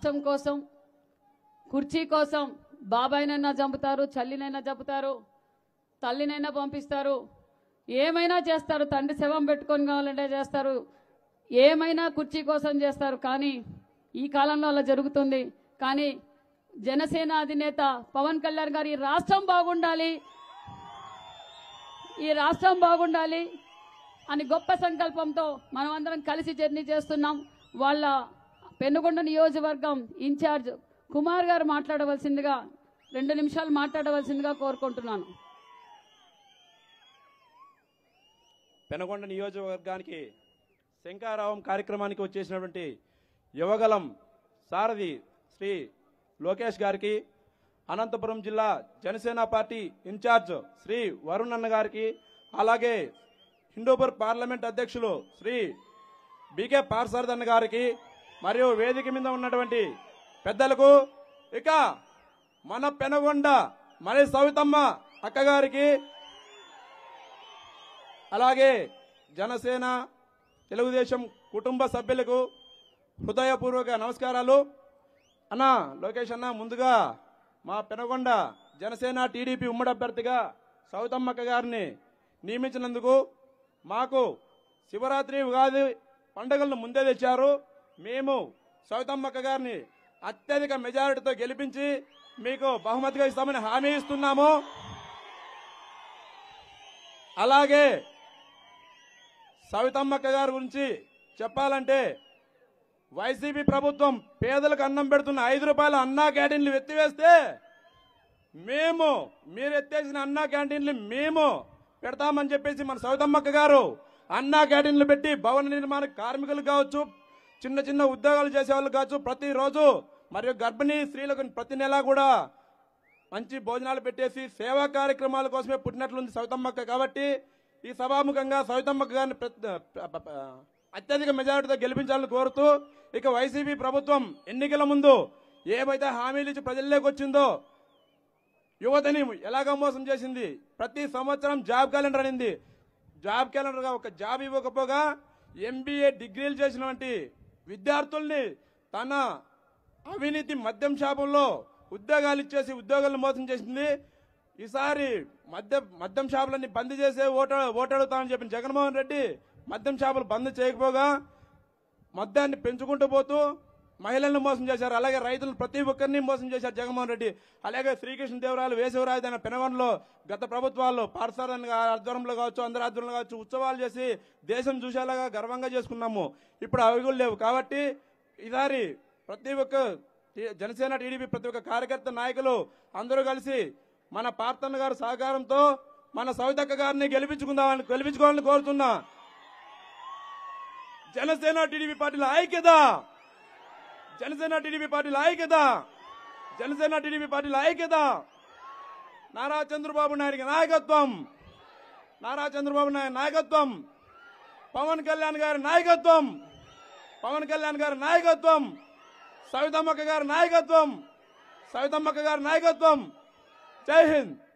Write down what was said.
రాష్ట్రం కోసం కుర్చీ కోసం బాబాయినైనా చంపుతారు చల్లినైనా చంపుతారు తల్లినైనా పంపిస్తారు ఏమైనా చేస్తారు తండ్రి శవం పెట్టుకొని కావాలంటే చేస్తారు ఏమైనా కుర్చీ కోసం చేస్తారు కానీ ఈ కాలంలో అలా జరుగుతుంది కానీ జనసేన అధినేత పవన్ కళ్యాణ్ గారు ఈ రాష్ట్రం బాగుండాలి ఈ రాష్ట్రం బాగుండాలి అని గొప్ప సంకల్పంతో మనమందరం కలిసి జర్నీ చేస్తున్నాం వాళ్ళ పెనుగొండ నియోజకవర్గం ఇన్ఛార్జ్ కుమార్ గారు మాట్లాడవలసిందిగా రెండు నిమిషాలు మాట్లాడవలసిందిగా కోరుకుంటున్నాను పెనగొండ నియోజకవర్గానికి శంకారావం కార్యక్రమానికి వచ్చేసినటువంటి యువగలం సారథి శ్రీ లోకేష్ గారికి అనంతపురం జిల్లా జనసేన పార్టీ ఇన్ఛార్జ్ శ్రీ వరుణ్ అన్న గారికి అలాగే హిందూపూర్ పార్లమెంట్ అధ్యక్షులు శ్రీ బీకే పార్సారథ్ అన్న గారికి మరియు వేదిక మీద ఉన్నటువంటి పెద్దలకు ఇక మన పెనగొండ మన సవితమ్మ అక్కగారికి అలాగే జనసేన తెలుగుదేశం కుటుంబ సభ్యులకు హృదయపూర్వక నమస్కారాలు అన్న లోకేష్ అన్న ముందుగా మా పెనగొండ జనసేన టీడీపీ ఉమ్మడి అభ్యర్థిగా సౌతమ్మక్క గారిని నియమించినందుకు మాకు శివరాత్రి ఉగాది పండుగలను ముందే తెచ్చారు మేము సౌతమ్మక్క గారిని అత్యధిక మెజారిటీతో గెలిపించి మీకు బహుమతిగా ఇస్తామని హామీ ఇస్తున్నాము అలాగే సవితమ్మక్క గారి గురించి చెప్పాలంటే వైసీపీ ప్రభుత్వం పేదలకు అన్నం పెడుతున్న ఐదు రూపాయల అన్నా క్యాంటీన్లు ఎత్తివేస్తే మేము మీరు ఎత్తేసిన అన్నా క్యాంటీన్లు మేము పెడతామని చెప్పేసి మన సవితమ్మక్క గారు అన్నా క్యాంటీన్లు పెట్టి భవన నిర్మాణ కార్మికులు కావచ్చు చిన్న చిన్న ఉద్యోగాలు చేసేవాళ్ళు కావచ్చు ప్రతిరోజు మరియు గర్భిణీ స్త్రీలకు ప్రతి నెలా కూడా మంచి భోజనాలు పెట్టేసి సేవా కార్యక్రమాల కోసమే పుట్టినట్లుంది సవితమ్మక్క కాబట్టి ఈ సభాముఖంగా సవితమ్మక్క గారిని అత్యధిక మెజారిటీతో గెలిపించాలని కోరుతూ ఇక వైసీపీ ప్రభుత్వం ఎన్నికల ముందు ఏమైతే హామీలు ఇచ్చి ప్రజల్లోకి వచ్చిందో యువతని ఎలాగ మోసం చేసింది ప్రతి సంవత్సరం జాబ్ క్యాలెండర్ అనింది జాబ్ క్యాలెండర్గా ఒక జాబ్ ఇవ్వకపోగా ఎంబీఏ డిగ్రీలు చేసినటువంటి విద్యార్థుల్ని తన అవినీతి మద్యం షాపుల్లో ఉద్యోగాలు ఇచ్చేసి ఉద్యోగాలను మోసం చేసింది ఈసారి మద్య మద్యం షాపులన్నీ బంద్ చేసే ఓట ఓటాడుతామని చెప్పిన జగన్మోహన్ రెడ్డి మద్యం షాపులు బంద్ చేయకపోగా మద్యాన్ని పెంచుకుంటూ పోతూ మహిళలను మోసం చేశారు అలాగే రైతులను ప్రతి ఒక్కరిని మోసం చేశారు జగన్మోహన్ రెడ్డి అలాగే శ్రీకృష్ణదేవరాలు వేసవరాజు అయిన పెనవన్లో గత ప్రభుత్వాల్లో పాఠశాల ఆధ్వర్యంలో కావచ్చు అందరి ఆధ్వర్యంలో కావచ్చు ఉత్సవాలు చేసి దేశం చూసేలాగా గర్వంగా చేసుకున్నాము ఇప్పుడు అవిగులు లేవు కాబట్టి ఈసారి ప్రతి ఒక్క జనసేన టీడీపీ ప్రతి ఒక్క కార్యకర్త నాయకులు అందరూ కలిసి మన పార్థన్న గారి సహకారంతో మన సవితక్క గారిని గెలిపించుకుందామని గెలిపించుకోవాలని కోరుతున్నా జనసేన టీడీపీ పార్టీలో ఐక్యత జనసేన టీడీపీ పార్టీలు ఐక్యత జనసేన టీడీపీ పార్టీలు ఐక్యత నారా చంద్రబాబు నాయుడికి నాయకత్వం నారా చంద్రబాబు నాయుడు నాయకత్వం పవన్ కళ్యాణ్ గారి నాయకత్వం పవన్ కళ్యాణ్ గారి నాయకత్వం సవితమ్మక్క గారి నాయకత్వం సవితమ్మక్క గారి నాయకత్వం జై హింద్